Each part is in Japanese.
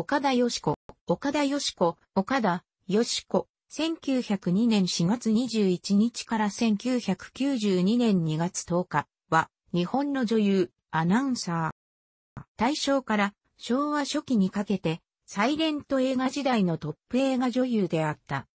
岡田よし子、岡田よし子、岡田よし子、1902年4月21日から1992年2月10日は、日本の女優、アナウンサー。大正から昭和初期にかけて、サイレント映画時代のトップ映画女優であった。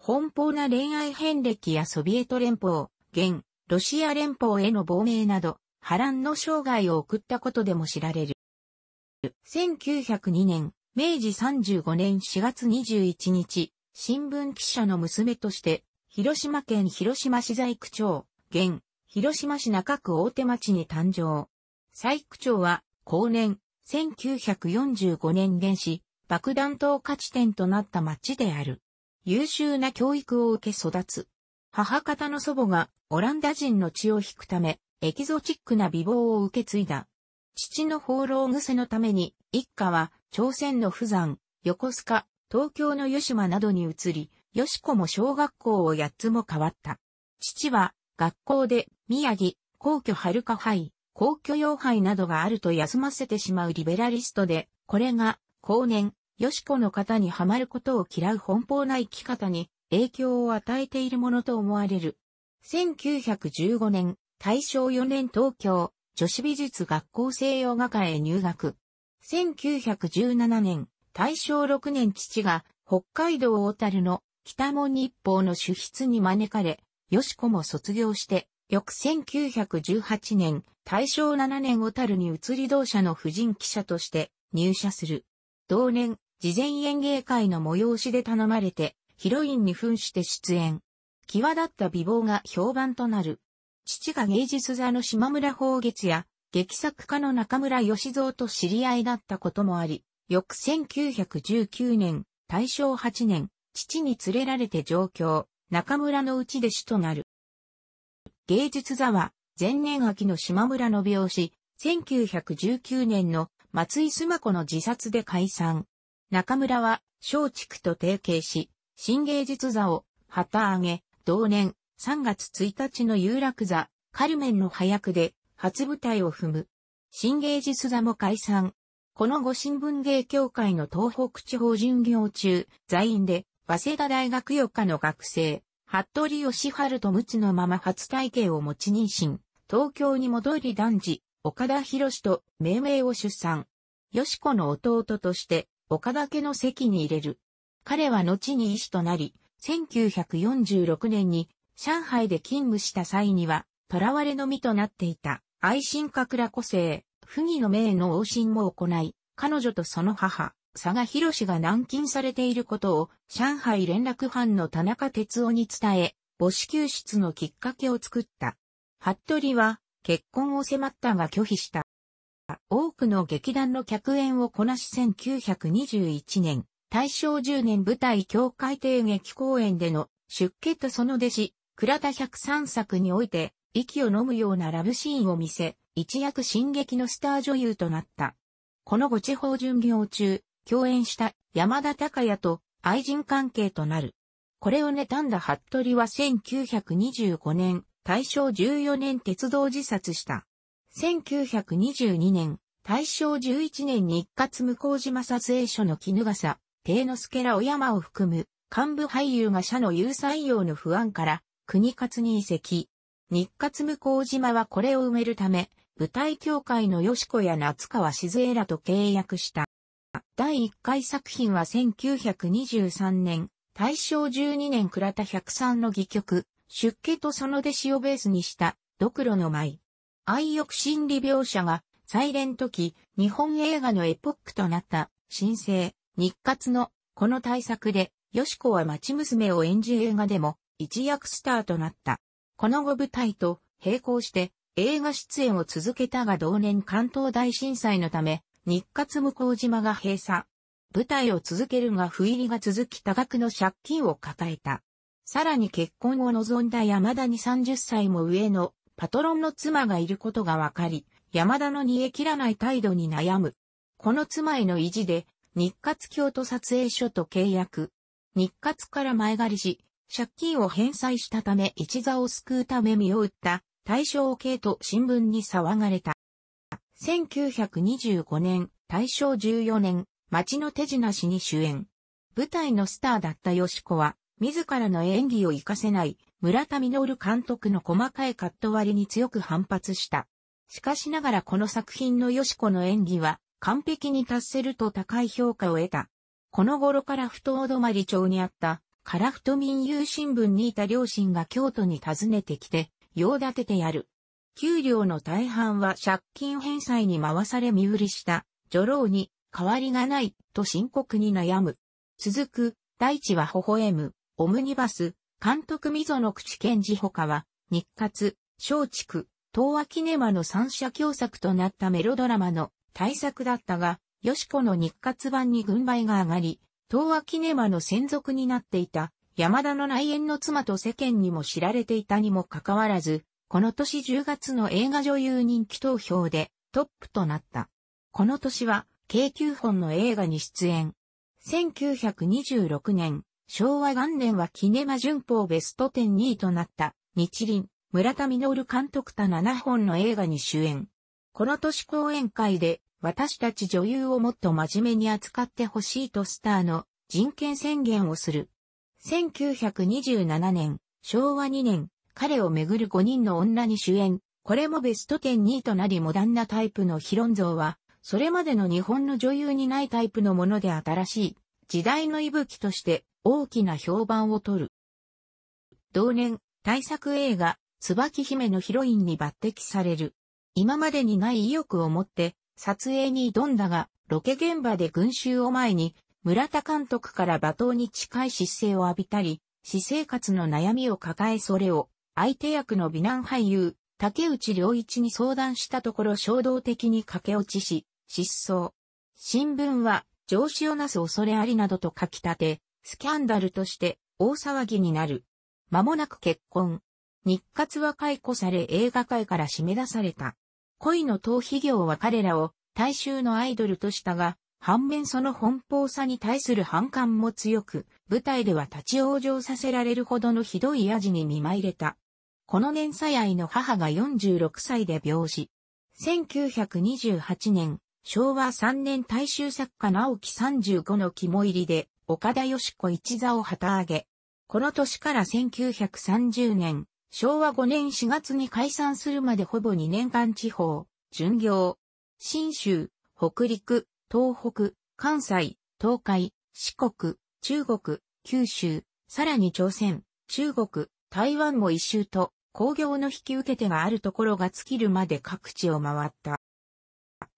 奔放な恋愛遍歴やソビエト連邦、現、ロシア連邦への亡命など、波乱の生涯を送ったことでも知られる。1902年、明治35年4月21日、新聞記者の娘として、広島県広島市在区長、現、広島市中区大手町に誕生。在区長は、後年、1945年現始、爆弾投下地点となった町である。優秀な教育を受け育つ。母方の祖母がオランダ人の血を引くため、エキゾチックな美貌を受け継いだ。父の放浪癖のために、一家は朝鮮の富山、横須賀、東京の吉間などに移り、吉子も小学校を八つも変わった。父は、学校で、宮城、皇居春夏杯、皇居洋杯などがあると休ませてしまうリベラリストで、これが、後年、吉子の方にはまることを嫌う奔放な生き方に影響を与えているものと思われる。1915年、大正4年東京、女子美術学校西洋画科へ入学。1917年、大正6年父が北海道小樽の北門日報の主筆に招かれ、よしこも卒業して、翌1918年、大正7年小樽に移り同社の婦人記者として入社する。同年、事前演芸会の催しで頼まれて、ヒロインに扮して出演。際立った美貌が評判となる。父が芸術座の島村宝月や劇作家の中村義蔵と知り合いだったこともあり、翌1919年、大正8年、父に連れられて上京、中村のうち弟子となる。芸術座は、前年秋の島村の病死、1919年の松井須磨子の自殺で解散。中村は、松竹と提携し、新芸術座を旗揚げ、同年3月1日の有楽座、カルメンの早くで初舞台を踏む。新芸術座も解散。この後新聞芸協会の東北地方巡業中、在院で、早稲田大学予科の学生、服部義春と陸奥のまま初体験を持ち妊娠、東京に戻り男児、岡田博士と命名を出産。義子の弟として、岡田家の席に入れる。彼は後に医師となり、1946年に上海で勤務した際には、囚われの身となっていた。愛かくら個性、不義の命の往診も行い、彼女とその母、佐賀博士が軟禁されていることを、上海連絡班の田中哲夫に伝え、母子救出のきっかけを作った。服部は、結婚を迫ったが拒否した。多くの劇団の客演をこなし1921年、大正10年舞台協会帝劇公演での出家とその弟子、倉田百三作において、息を飲むようなラブシーンを見せ、一躍進撃のスター女優となった。この後地方巡業中、共演した山田孝也と愛人関係となる。これを妬んだ服部は1925年、大正14年鉄道自殺した。1922年、大正11年に一括向島撮影所の絹笠、帝之助ら小山を含む、幹部俳優が社の有採用の不安から、国活に移籍。日活向島はこれを埋めるため、舞台協会の吉子や夏川静江らと契約した。第1回作品は1923年、大正12年倉田百三の戯曲、出家とその弟子をベースにした、ドクロの舞。愛欲心理描写が、サイレント期、日本映画のエポックとなった、新生、日活の、この大作で、吉子は町娘を演じ映画でも、一躍スターとなった。この後舞台と並行して映画出演を続けたが同年関東大震災のため、日活向島が閉鎖。舞台を続けるが不入りが続き多額の借金を抱えた。さらに結婚を望んだ山田に30歳も上のパトロンの妻がいることが分かり、山田の煮え切らない態度に悩む。この妻への意地で、日活京都撮影所と契約。日活から前借りし、借金を返済したため一座を救うため身を売った大正系と新聞に騒がれた。1925年、大正14年、町の手品氏に主演。舞台のスターだった吉子は、自らの演技を活かせない村田実監督の細かいカット割りに強く反発した。しかしながらこの作品の吉子の演技は完璧に達せると高い評価を得た。この頃から不当止まり町にあったカラフト民友新聞にいた両親が京都に訪ねてきて、用立ててやる。給料の大半は借金返済に回され身売りした女郎に変わりがないと深刻に悩む。続く、大地は微笑む、オムニバス、監督溝の口検治ほかは、日活、松竹、東亜キネマの三者共作となったメロドラマの大作だったが、よしこの日活版に軍配が上がり、東和キネマの専属になっていた山田の内縁の妻と世間にも知られていたにもかかわらず、この年10月の映画女優人気投票でトップとなった。この年は京9本の映画に出演。1926年、昭和元年はキネマ旬報ベスト10 2位となった日輪、村田実監督た7本の映画に主演。この年講演会で私たち女優をもっと真面目に扱ってほしいとスターの人権宣言をする。1927年、昭和2年、彼をめぐる5人の女に主演、これもベスト10 2位となりモダンなタイプのヒロン像は、それまでの日本の女優にないタイプのもので新しい、時代の息吹として大きな評判を取る。同年、大作映画、椿姫のヒロインに抜擢される。今までにない意欲を持って、撮影に挑んだが、ロケ現場で群衆を前に、村田監督から罵倒に近い姿勢を浴びたり、私生活の悩みを抱えそれを、相手役の美男俳優、竹内良一に相談したところ衝動的に駆け落ちし、失踪。新聞は、上司をなす恐れありなどと書き立て、スキャンダルとして大騒ぎになる。間もなく結婚。日活は解雇され映画界から締め出された。恋の逃避業は彼らを大衆のアイドルとしたが、反面その奔放さに対する反感も強く、舞台では立ち往生させられるほどのひどい味に見舞いれた。この年最愛の母が46歳で病死。1928年、昭和3年大衆作家直木35の肝入りで、岡田義子一座を旗揚げ。この年から1930年、昭和5年4月に解散するまでほぼ2年間地方、巡業、新州、北陸、東北、関西、東海、四国、中国、九州、さらに朝鮮、中国、台湾も一周と、工業の引き受け手があるところが尽きるまで各地を回った。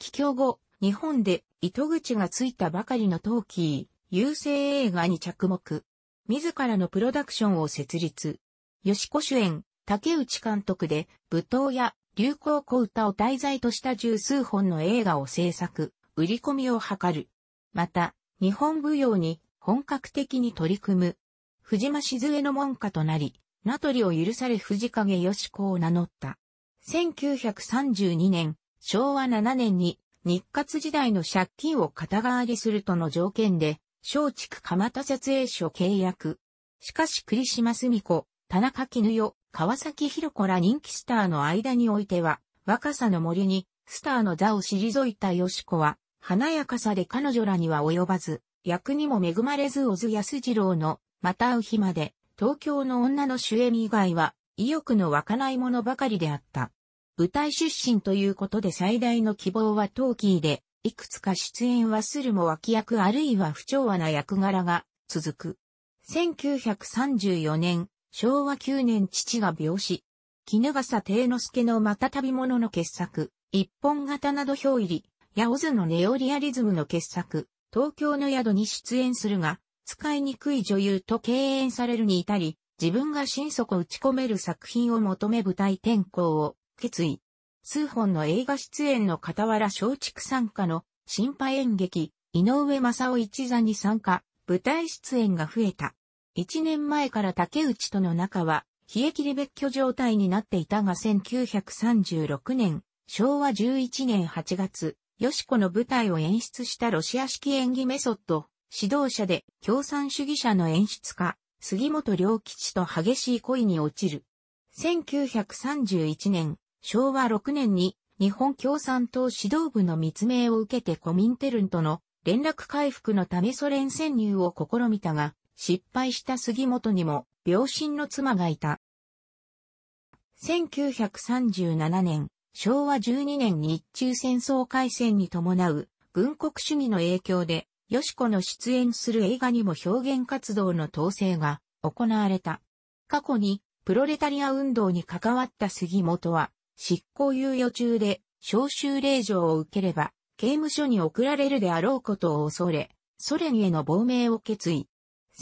帰郷後、日本で糸口がついたばかりのトーキー、優勢映画に着目。自らのプロダクションを設立。吉子主演、竹内監督で、舞踏や流行小歌を題材とした十数本の映画を制作、売り込みを図る。また、日本舞踊に本格的に取り組む。藤間静江の門下となり、名取を許され藤影吉子を名乗った。1932年、昭和7年に日活時代の借金を肩代わりするとの条件で、松竹蒲田設営所契約。しかし栗島澄子、田中絹代、川崎博子ら人気スターの間においては、若さの森に、スターの座を退いた吉子は、華やかさで彼女らには及ばず、役にも恵まれず小津安二郎の、また会う日まで、東京の女の主演以外は、意欲の湧かないものばかりであった。舞台出身ということで最大の希望はトーキーで、いくつか出演はするも脇役あるいは不調和な役柄が続く。1934年、昭和9年父が病死。絹笠定之助のまた旅物の傑作、一本型など表入り、やオズのネオリアリズムの傑作、東京の宿に出演するが、使いにくい女優と敬遠されるに至り、自分が心底打ち込める作品を求め舞台転向を決意。数本の映画出演の傍ら松竹参加の新派演劇、井上正夫一座に参加、舞台出演が増えた。1年前から竹内との仲は、冷え切り別居状態になっていたが1936年、昭和11年8月、よしこの舞台を演出したロシア式演技メソッド、指導者で共産主義者の演出家、杉本良吉と激しい恋に落ちる。1931年、昭和6年に日本共産党指導部の密命を受けてコミンテルンとの連絡回復のためソ連潜入を試みたが、失敗した杉本にも病身の妻がいた。1937年、昭和12年日中戦争開戦に伴う軍国主義の影響で、よしこの出演する映画にも表現活動の統制が行われた。過去にプロレタリア運動に関わった杉本は執行猶予中で招集令状を受ければ刑務所に送られるであろうことを恐れ、ソ連への亡命を決意。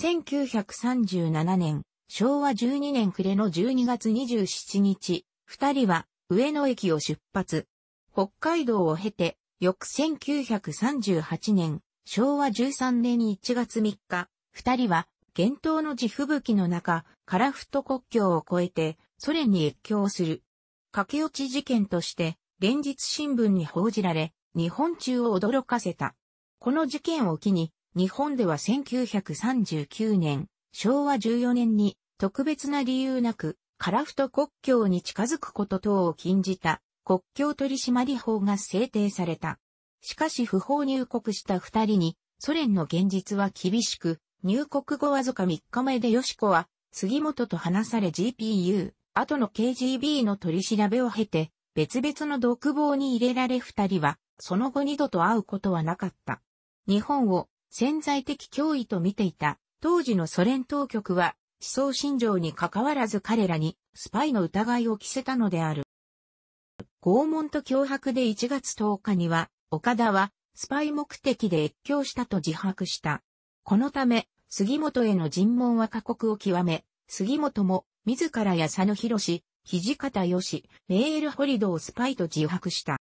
1937年、昭和12年暮れの12月27日、二人は上野駅を出発。北海道を経て、翌1938年、昭和13年1月3日、二人は、厳冬の地吹雪の中、カラフト国境を越えて、ソ連に越境する。駆け落ち事件として、連日新聞に報じられ、日本中を驚かせた。この事件を機に、日本では1939年、昭和14年に特別な理由なく、カラフト国境に近づくこと等を禁じた国境取締法が制定された。しかし不法入国した二人に、ソ連の現実は厳しく、入国後わずか3日前でヨシコは、杉本と話され GPU、後の KGB の取り調べを経て、別々の独房に入れられ二人は、その後二度と会うことはなかった。日本を潜在的脅威と見ていた。当時のソ連当局は、思想信条に関わらず彼らにスパイの疑いを着せたのである。拷問と脅迫で1月10日には、岡田はスパイ目的で越境したと自白した。このため、杉本への尋問は過酷を極め、杉本も自らや佐野博士、土方義、メールホリドをスパイと自白した。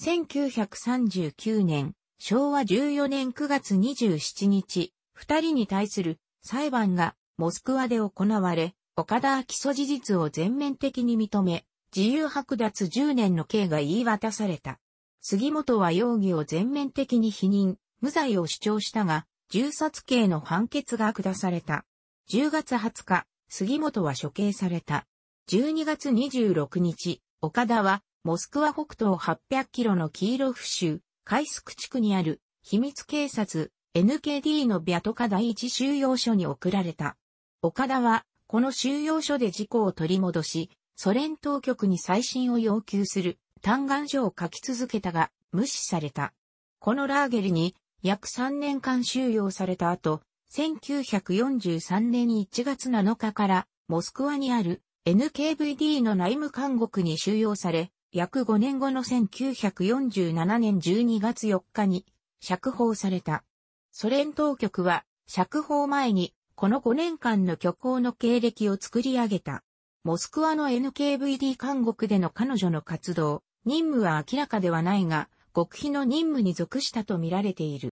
1939年、昭和14年9月27日、二人に対する裁判がモスクワで行われ、岡田は起訴事実を全面的に認め、自由剥奪10年の刑が言い渡された。杉本は容疑を全面的に否認、無罪を主張したが、銃殺刑の判決が下された。10月20日、杉本は処刑された。12月26日、岡田は、モスクワ北東800キロの黄色ロフ州、カイスク地区にある秘密警察 NKD のビャトカ第一収容所に送られた。岡田はこの収容所で事故を取り戻し、ソ連当局に再審を要求する嘆願書を書き続けたが無視された。このラーゲリに約3年間収容された後、1943年1月7日からモスクワにある NKVD の内務監獄に収容され、約5年後の1947年12月4日に釈放された。ソ連当局は釈放前にこの5年間の虚構の経歴を作り上げた。モスクワの NKVD 監獄での彼女の活動、任務は明らかではないが、極秘の任務に属したとみられている。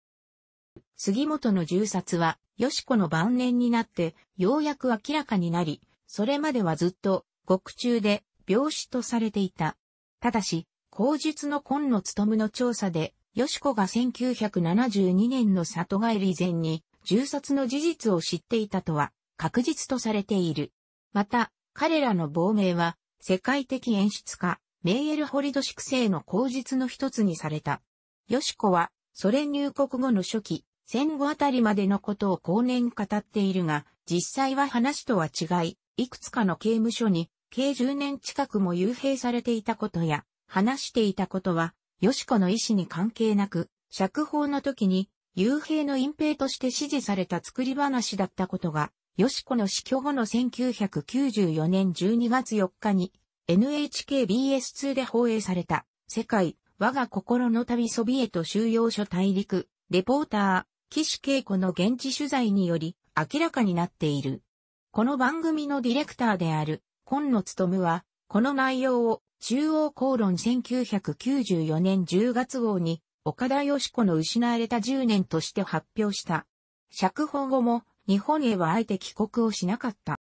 杉本の銃殺は、よしこの晩年になって、ようやく明らかになり、それまではずっと、獄中で、病死とされていた。ただし、口述の今野務の調査で、吉子が1972年の里帰り前に、銃殺の事実を知っていたとは、確実とされている。また、彼らの亡命は、世界的演出家、メイエル・ホリド粛清の口実の一つにされた。ヨシコは、ソ連入国後の初期、戦後あたりまでのことを後年語っているが、実際は話とは違い、いくつかの刑務所に計10年近くも幽閉されていたことや、話していたことは、よしこの意思に関係なく、釈放の時に、幽閉の隠蔽として指示された作り話だったことが、よしこの死去後の1994年12月4日に、NHKBS2 で放映された、世界、我が心の旅ソビエト収容所大陸、レポーター、岸恵子の現地取材により、明らかになっている。この番組のディレクターである、今野務は、この内容を中央公論1994年10月号に、岡田義子の失われた10年として発表した。釈放後も日本へはあえて帰国をしなかった。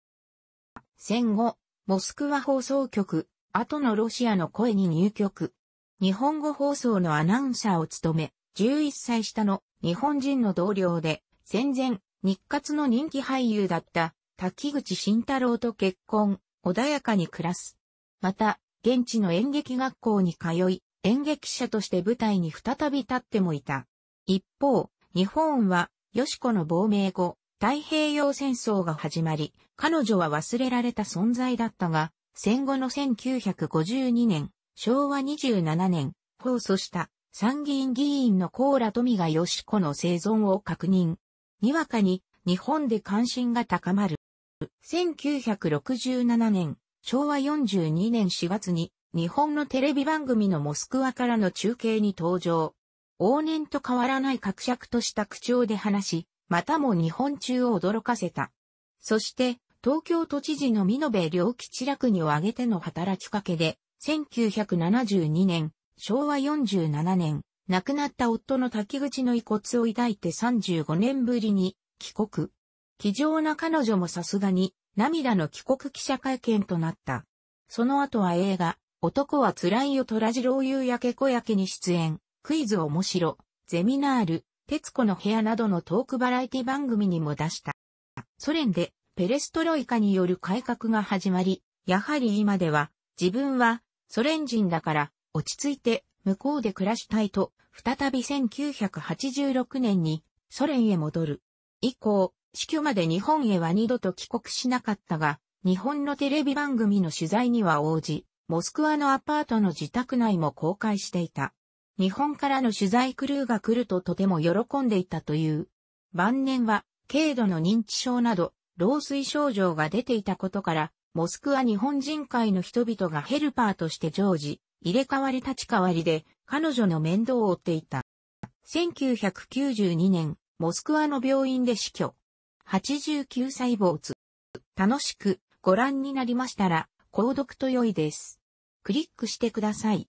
戦後、モスクワ放送局、後のロシアの声に入局。日本語放送のアナウンサーを務め、11歳下の日本人の同僚で、戦前、日活の人気俳優だった滝口慎太郎と結婚。穏やかに暮らす。また、現地の演劇学校に通い、演劇者として舞台に再び立ってもいた。一方、日本は、よしこの亡命後、太平洋戦争が始まり、彼女は忘れられた存在だったが、戦後の1952年、昭和27年、放送した参議院議員のーラ富がよしこの生存を確認。にわかに日本で関心が高まる。1967年、昭和42年4月に、日本のテレビ番組のモスクワからの中継に登場。往年と変わらない格尺とした口調で話し、またも日本中を驚かせた。そして、東京都知事の美延良吉楽にを挙げての働きかけで、1972年、昭和47年、亡くなった夫の滝口の遺骨を抱いて35年ぶりに帰国。気丈な彼女もさすがに涙の帰国記者会見となった。その後は映画、男は辛いよとらじろうゆうやけこやけに出演、クイズ面白、ゼミナール、徹子の部屋などのトークバラエティ番組にも出した。ソ連でペレストロイカによる改革が始まり、やはり今では自分はソ連人だから落ち着いて向こうで暮らしたいと、再び1986年にソ連へ戻る。以降、死去まで日本へは二度と帰国しなかったが、日本のテレビ番組の取材には応じ、モスクワのアパートの自宅内も公開していた。日本からの取材クルーが来るととても喜んでいたという。晩年は、軽度の認知症など、老衰症状が出ていたことから、モスクワ日本人会の人々がヘルパーとして常時、入れ替わり立ち替わりで、彼女の面倒を追っていた。1992年、モスクワの病院で死去。89歳主。楽しくご覧になりましたら、購読と良いです。クリックしてください。